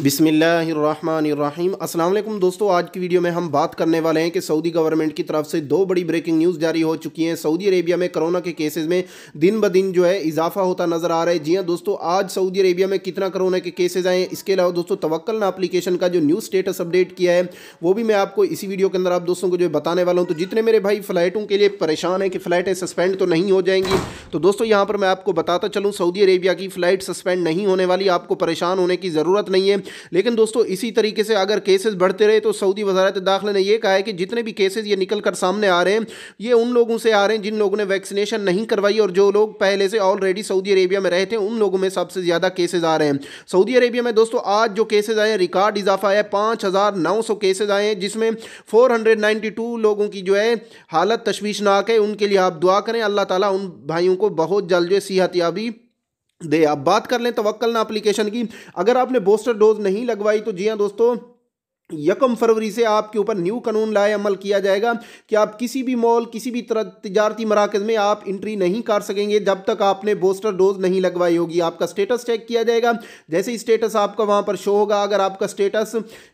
बिसमीम् अल्लाम दोस्तों आज की वीडियो में हम बात करने वाले हैं कि सऊदी गवर्नमेंट की तरफ से दो बड़ी ब्रेकिंग न्यूज़ जारी हो चुकी हैं सऊदी अरेबिया में कोरोना के केसेस में दिन ब दिन जो है इजाफा होता नज़र आ रहा है जी हाँ दोस्तों आज सऊदी अरेबिया में कितना कोरोना के केसेज आए हैं इसके अलावा दोस्तों तवक्ल अप्लीकेशन का जो न्यूज़ स्टेटस अपडेट किया है वो भी मैं आपको इसी वीडियो के अंदर आप दोस्तों को जो बताने वाला हूँ तो जितने मेरे भाई फ़्लाइटों के लिए परेशान है कि फ़्लाइटें सस्पेंड तो नहीं हो जाएंगी तो दोस्तों यहाँ पर मैं आपको बताता चलूँ सऊदी अरेबिया की फ़्लाइट सस्पेंड नहीं होने वाली आपको परेशान होने की ज़रूरत नहीं है लेकिन दोस्तों इसी तरीके से अगर केसेस बढ़ते रहे तो सऊदी वजारत दाखिल ने यह कहा है कि जितने भी केसेज ये निकल कर सामने आ रहे हैं ये उन लोगों से आ रहे हैं जिन लोगों ने वैक्सीनेशन नहीं करवाई और जो लोग पहले से ऑलरेडी सऊदी अरेबिया में रहे थे उन लोगों में सबसे ज़्यादा केसेज आ रहे हैं सऊदी अरेबिया में दोस्तों आज जो केसेज आए हैं रिकॉर्ड इजाफा है पाँच हज़ार नौ सौ केसेज आए हैं जिसमें फोर हंड्रेड नाइन्टी टू लोगों की जो है हालत तशवीशनाक है उनके लिए आप दुआ करें अल्लाह ताला उन भाइयों को बहुत जल्द जो है याबी दे आप बात कर लें तवक्ल तो ना अप्लीकेशन की अगर आपने बूस्टर डोज नहीं लगवाई तो जी हाँ दोस्तों यकम फरवरी से आपके ऊपर न्यू कानून लाए अमल किया जाएगा कि आप किसी भी मॉल किसी भी तजारती मराकज़ में आप इंट्री नहीं कर सकेंगे जब तक आपने बूस्टर डोज नहीं लगवाई होगी आपका स्टेटस चेक किया जाएगा जैसे ही स्टेटस आपका वहाँ पर शो होगा अगर आपका स्टेटस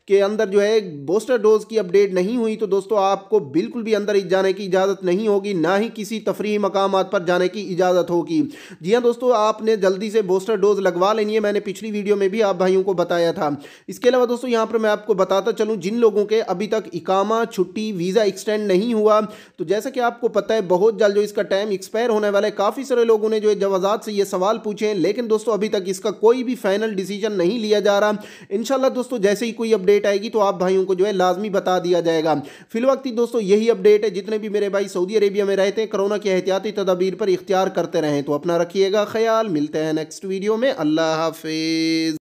के अंदर जो है बूस्टर डोज की अपडेट नहीं हुई तो दोस्तों आपको बिल्कुल भी अंदर जाने की इजाज़त नहीं होगी ना ही किसी तफरी मकाम पर जाने की इजाज़त होगी जी हाँ दोस्तों आपने जल्दी से बूस्टर डोज लगवा लेनी है मैंने पिछली वीडियो में भी आप भाइयों को बताया था इसके अलावा दोस्तों यहाँ पर मैं आपको बताता बताता चलूँ जिन लोगों के अभी तक इकामा छुट्टी वीज़ा एक्सटेंड नहीं हुआ तो जैसा कि आपको पता है बहुत जल्द जो इसका टाइम एक्सपायर होने वाला है काफ़ी सारे लोगों ने जो है जवाजात से ये सवाल पूछे हैं लेकिन दोस्तों अभी तक इसका कोई भी फाइनल डिसीजन नहीं लिया जा रहा इन दोस्तों जैसे ही कोई अपडेट आएगी तो आप भाइयों को जो है लाजमी बता दिया जाएगा फिलवक्त ही दोस्तों यही अपडेट है जितने भी मेरे भाई सऊदी अरेबिया में रहते हैं कोरोना की एहतियाती तदाबीर पर इख्तियार करते रहें तो अपना रखिएगा ख्याल मिलते हैं नेक्स्ट वीडियो में अल्लाह हाफिज़